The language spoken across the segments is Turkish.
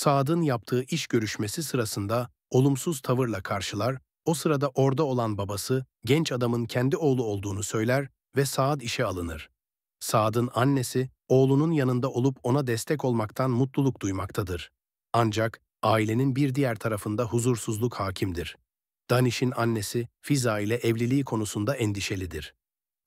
Saad'ın yaptığı iş görüşmesi sırasında olumsuz tavırla karşılar, o sırada orada olan babası, genç adamın kendi oğlu olduğunu söyler ve Saad işe alınır. Saad'ın annesi, oğlunun yanında olup ona destek olmaktan mutluluk duymaktadır. Ancak ailenin bir diğer tarafında huzursuzluk hakimdir. Danish'in annesi, Fiza ile evliliği konusunda endişelidir.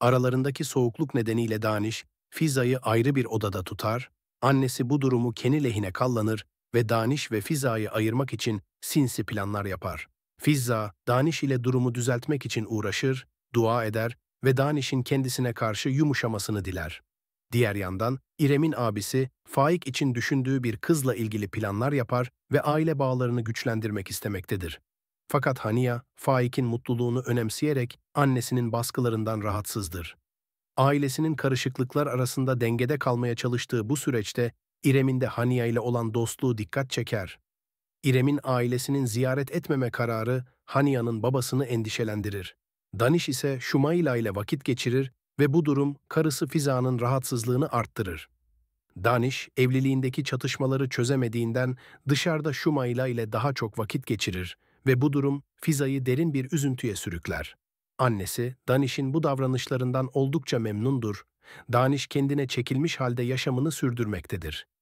Aralarındaki soğukluk nedeniyle Danish Fiza'yı ayrı bir odada tutar, annesi bu durumu kendi lehine kallanır ve Daniş ve Fiza'yı ayırmak için sinsi planlar yapar. Fizza, Daniş ile durumu düzeltmek için uğraşır, dua eder ve Daniş'in kendisine karşı yumuşamasını diler. Diğer yandan İrem'in abisi Faik için düşündüğü bir kızla ilgili planlar yapar ve aile bağlarını güçlendirmek istemektedir. Fakat Haniya, Faik'in mutluluğunu önemseyerek annesinin baskılarından rahatsızdır. Ailesinin karışıklıklar arasında dengede kalmaya çalıştığı bu süreçte İrem'in de Haniye ile olan dostluğu dikkat çeker. İrem'in ailesinin ziyaret etmeme kararı Haniya'nın babasını endişelendirir. Daniş ise Şumayla ile vakit geçirir ve bu durum karısı Fiza'nın rahatsızlığını arttırır. Daniş, evliliğindeki çatışmaları çözemediğinden dışarıda Şumayla ile daha çok vakit geçirir ve bu durum Fiza'yı derin bir üzüntüye sürükler. Annesi, Daniş'in bu davranışlarından oldukça memnundur. Daniş kendine çekilmiş halde yaşamını sürdürmektedir.